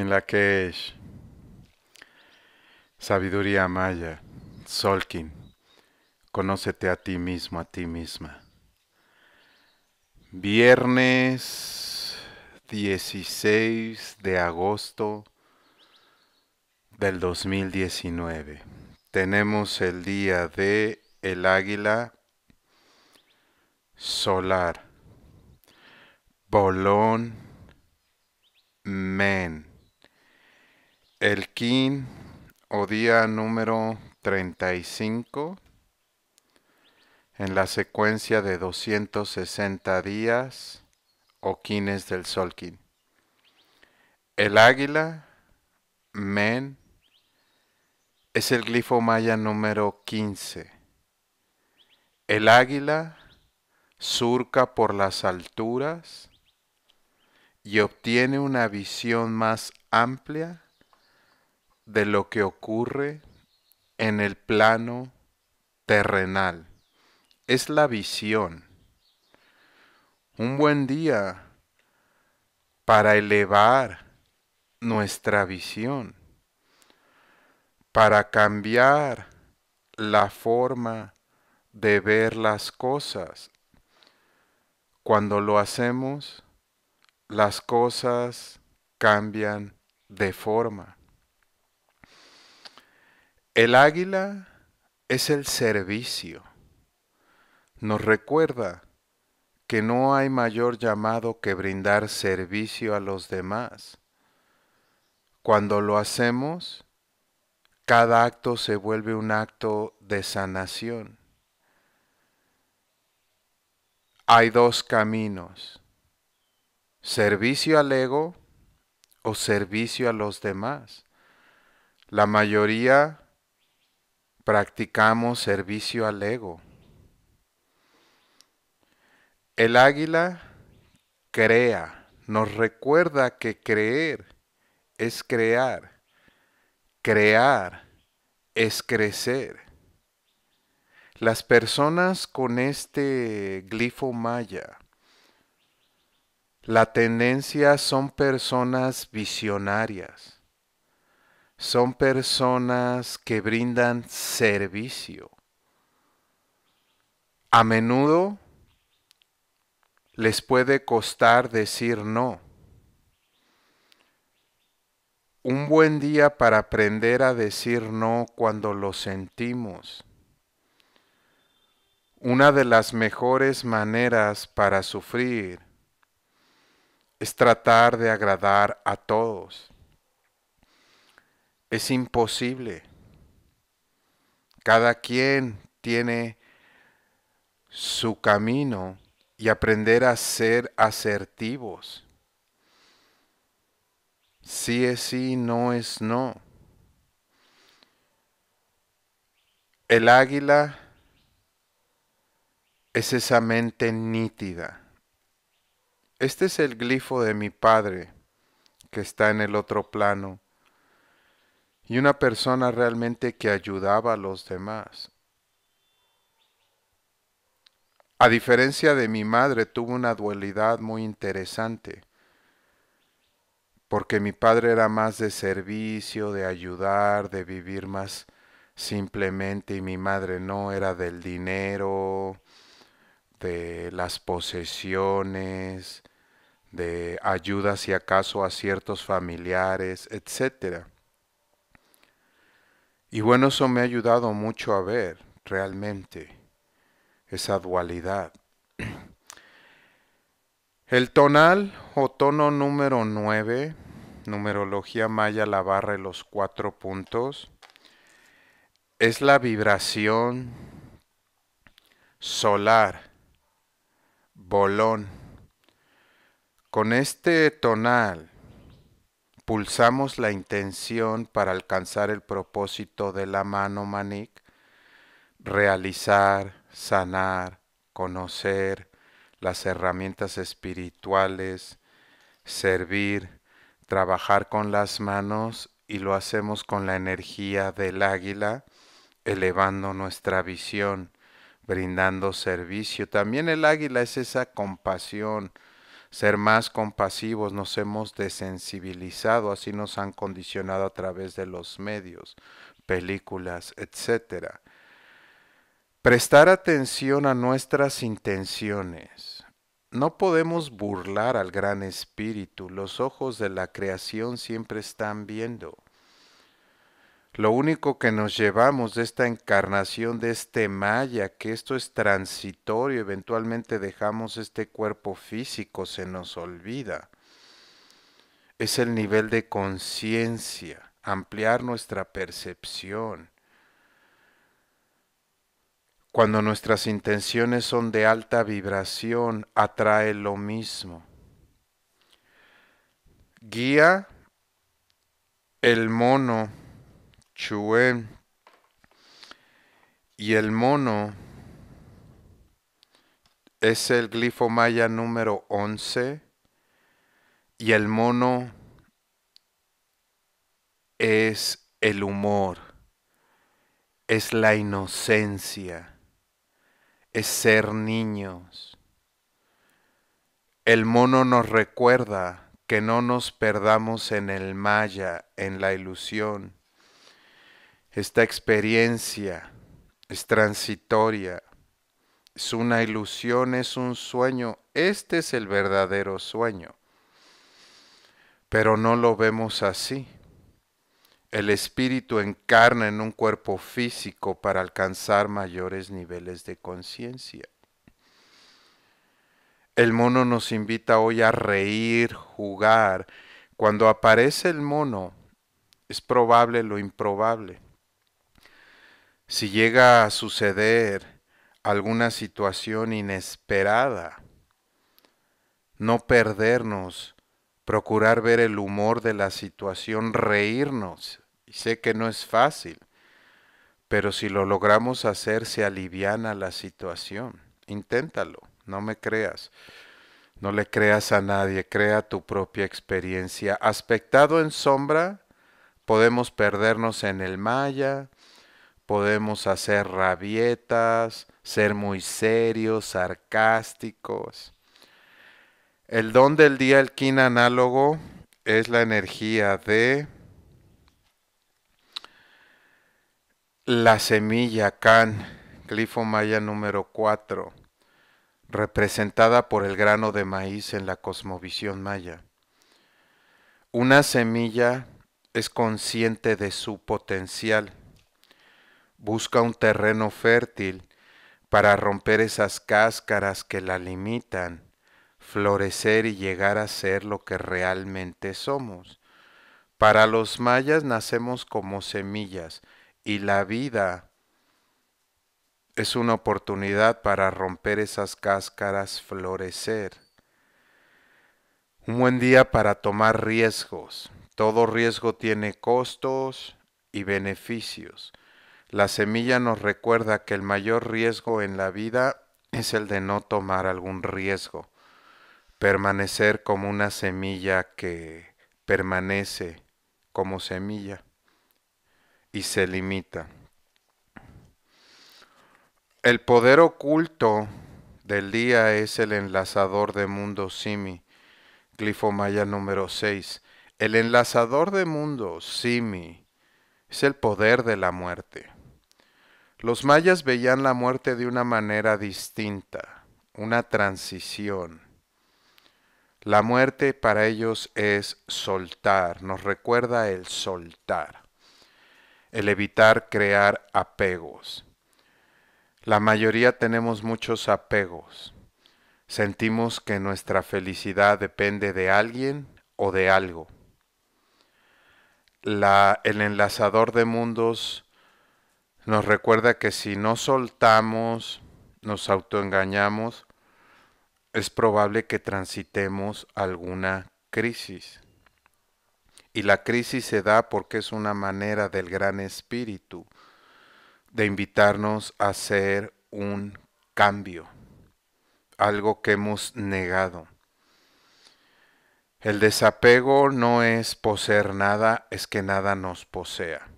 en la que es sabiduría maya, Solkin, conócete a ti mismo, a ti misma. Viernes 16 de agosto del 2019. Tenemos el día de el águila solar. Bolón Men el Kin o día número 35 en la secuencia de 260 días o quines del Solkin. El águila, Men, es el glifo maya número 15. El águila surca por las alturas y obtiene una visión más amplia de lo que ocurre en el plano terrenal. Es la visión. Un buen día para elevar nuestra visión, para cambiar la forma de ver las cosas. Cuando lo hacemos, las cosas cambian de forma. El águila es el servicio. Nos recuerda que no hay mayor llamado que brindar servicio a los demás. Cuando lo hacemos, cada acto se vuelve un acto de sanación. Hay dos caminos, servicio al ego o servicio a los demás. La mayoría practicamos servicio al ego. El águila crea, nos recuerda que creer es crear, crear es crecer. Las personas con este glifo maya, la tendencia son personas visionarias son personas que brindan servicio. A menudo les puede costar decir no. Un buen día para aprender a decir no cuando lo sentimos. Una de las mejores maneras para sufrir es tratar de agradar a todos es imposible. Cada quien tiene su camino y aprender a ser asertivos. Sí es sí, no es no. El águila es esa mente nítida. Este es el glifo de mi padre que está en el otro plano y una persona realmente que ayudaba a los demás. A diferencia de mi madre, tuvo una dualidad muy interesante, porque mi padre era más de servicio, de ayudar, de vivir más simplemente, y mi madre no, era del dinero, de las posesiones, de ayudas si acaso a ciertos familiares, etcétera. Y bueno, eso me ha ayudado mucho a ver realmente esa dualidad. El tonal o tono número 9, numerología maya, la barra y los cuatro puntos, es la vibración solar, bolón. Con este tonal pulsamos la intención para alcanzar el propósito de la mano Manik. realizar, sanar, conocer las herramientas espirituales, servir, trabajar con las manos y lo hacemos con la energía del águila, elevando nuestra visión, brindando servicio. También el águila es esa compasión, ser más compasivos, nos hemos desensibilizado, así nos han condicionado a través de los medios, películas, etcétera. Prestar atención a nuestras intenciones. No podemos burlar al gran espíritu, los ojos de la creación siempre están viendo. Lo único que nos llevamos de esta encarnación, de este Maya, que esto es transitorio, eventualmente dejamos este cuerpo físico, se nos olvida, es el nivel de conciencia, ampliar nuestra percepción. Cuando nuestras intenciones son de alta vibración, atrae lo mismo. Guía el mono Chue y el mono es el glifo maya número 11 y el mono es el humor, es la inocencia, es ser niños. El mono nos recuerda que no nos perdamos en el maya, en la ilusión, esta experiencia es transitoria, es una ilusión, es un sueño. Este es el verdadero sueño. Pero no lo vemos así. El espíritu encarna en un cuerpo físico para alcanzar mayores niveles de conciencia. El mono nos invita hoy a reír, jugar. Cuando aparece el mono, es probable lo improbable si llega a suceder alguna situación inesperada, no perdernos, procurar ver el humor de la situación, reírnos. sé que no es fácil, pero si lo logramos hacer se aliviana la situación. Inténtalo, no me creas. No le creas a nadie, crea tu propia experiencia. Aspectado en sombra, podemos perdernos en el maya, Podemos hacer rabietas, ser muy serios, sarcásticos. El don del día el kin análogo es la energía de la semilla can, glifo maya número 4, representada por el grano de maíz en la cosmovisión maya. Una semilla es consciente de su potencial busca un terreno fértil para romper esas cáscaras que la limitan, florecer y llegar a ser lo que realmente somos. Para los mayas nacemos como semillas y la vida es una oportunidad para romper esas cáscaras, florecer. Un buen día para tomar riesgos. Todo riesgo tiene costos y beneficios. La semilla nos recuerda que el mayor riesgo en la vida es el de no tomar algún riesgo, permanecer como una semilla que permanece como semilla y se limita. El poder oculto del día es el enlazador de mundos Simi, glifomaya número 6. El enlazador de mundos Simi es el poder de la muerte. Los mayas veían la muerte de una manera distinta, una transición. La muerte para ellos es soltar, nos recuerda el soltar, el evitar crear apegos. La mayoría tenemos muchos apegos. Sentimos que nuestra felicidad depende de alguien o de algo. el enlazador de mundos nos recuerda que si no soltamos, nos autoengañamos, es probable que transitemos alguna crisis. Y la crisis se da porque es una manera del gran espíritu de invitarnos a hacer un cambio, algo que hemos negado. El desapego no es poseer nada, es que nada nos posea.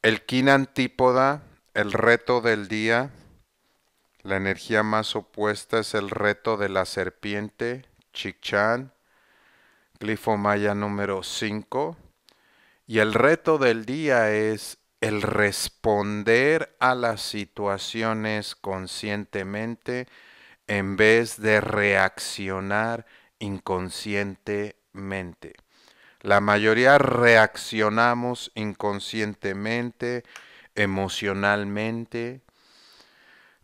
El kin antípoda, el reto del día, la energía más opuesta es el reto de la serpiente, Chichan, Glifomaya número 5. Y el reto del día es el responder a las situaciones conscientemente en vez de reaccionar inconscientemente. La mayoría reaccionamos inconscientemente, emocionalmente.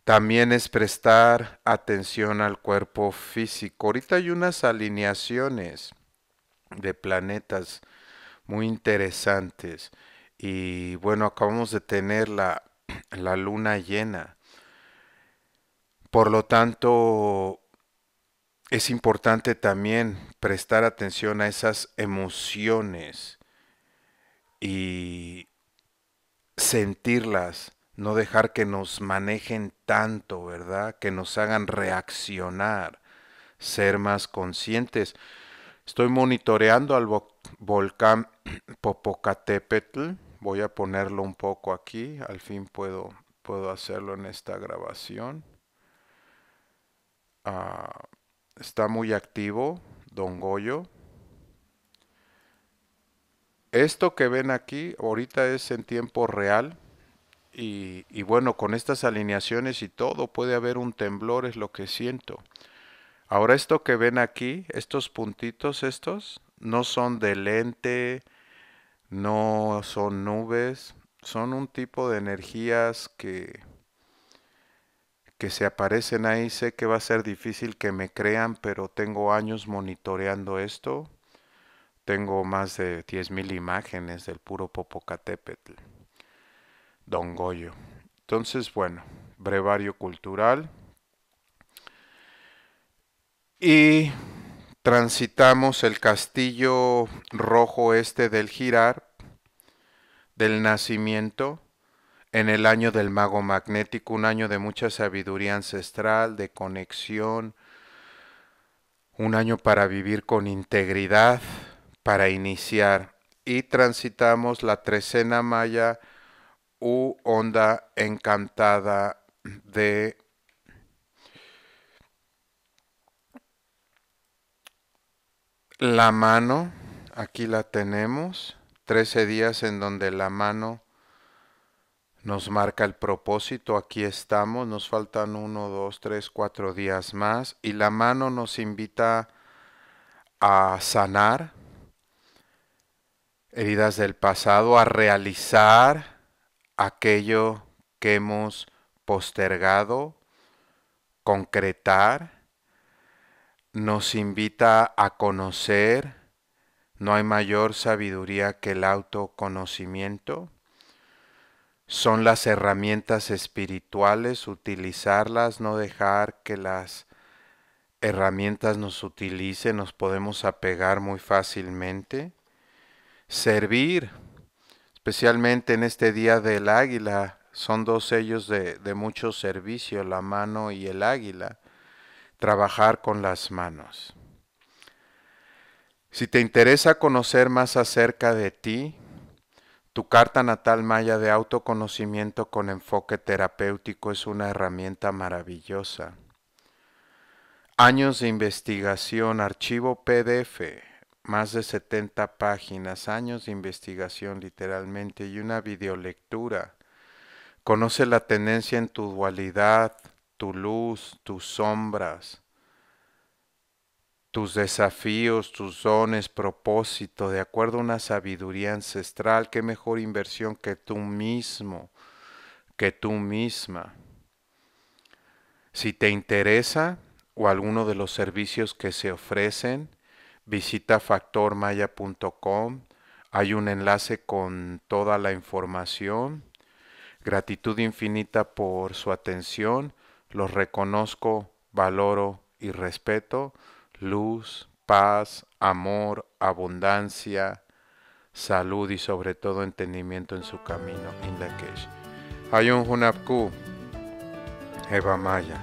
También es prestar atención al cuerpo físico. Ahorita hay unas alineaciones de planetas muy interesantes. Y bueno, acabamos de tener la, la luna llena. Por lo tanto, es importante también prestar atención a esas emociones y sentirlas, no dejar que nos manejen tanto, ¿verdad? Que nos hagan reaccionar, ser más conscientes. Estoy monitoreando al volcán Popocatépetl. Voy a ponerlo un poco aquí, al fin puedo, puedo hacerlo en esta grabación. Ah, está muy activo, don Goyo. Esto que ven aquí ahorita es en tiempo real y, y bueno, con estas alineaciones y todo puede haber un temblor, es lo que siento. Ahora esto que ven aquí, estos puntitos estos, no son de lente, no son nubes, son un tipo de energías que que se aparecen ahí. Sé que va a ser difícil que me crean, pero tengo años monitoreando esto. Tengo más de 10.000 imágenes del puro Popocatépetl. Don Goyo. Entonces, bueno, brevario cultural. Y transitamos el castillo rojo este del Girar, del nacimiento en el año del mago magnético, un año de mucha sabiduría ancestral, de conexión, un año para vivir con integridad, para iniciar. Y transitamos la trecena maya u onda encantada de la mano. Aquí la tenemos. Trece días en donde la mano nos marca el propósito, aquí estamos, nos faltan uno, dos, tres, cuatro días más y la mano nos invita a sanar heridas del pasado, a realizar aquello que hemos postergado, concretar, nos invita a conocer, no hay mayor sabiduría que el autoconocimiento son las herramientas espirituales, utilizarlas, no dejar que las herramientas nos utilicen, nos podemos apegar muy fácilmente. Servir, especialmente en este día del águila, son dos sellos de, de mucho servicio, la mano y el águila. Trabajar con las manos. Si te interesa conocer más acerca de ti, tu carta natal maya de autoconocimiento con enfoque terapéutico es una herramienta maravillosa. Años de investigación, archivo PDF, más de 70 páginas, años de investigación literalmente y una videolectura. Conoce la tendencia en tu dualidad, tu luz, tus sombras tus desafíos, tus dones, propósito, de acuerdo a una sabiduría ancestral, qué mejor inversión que tú mismo, que tú misma. Si te interesa o alguno de los servicios que se ofrecen, visita factormaya.com. Hay un enlace con toda la información. Gratitud infinita por su atención. Los reconozco, valoro y respeto luz, paz, amor, abundancia, salud y sobre todo entendimiento en su camino, hay un Hunapku, Eva Maya,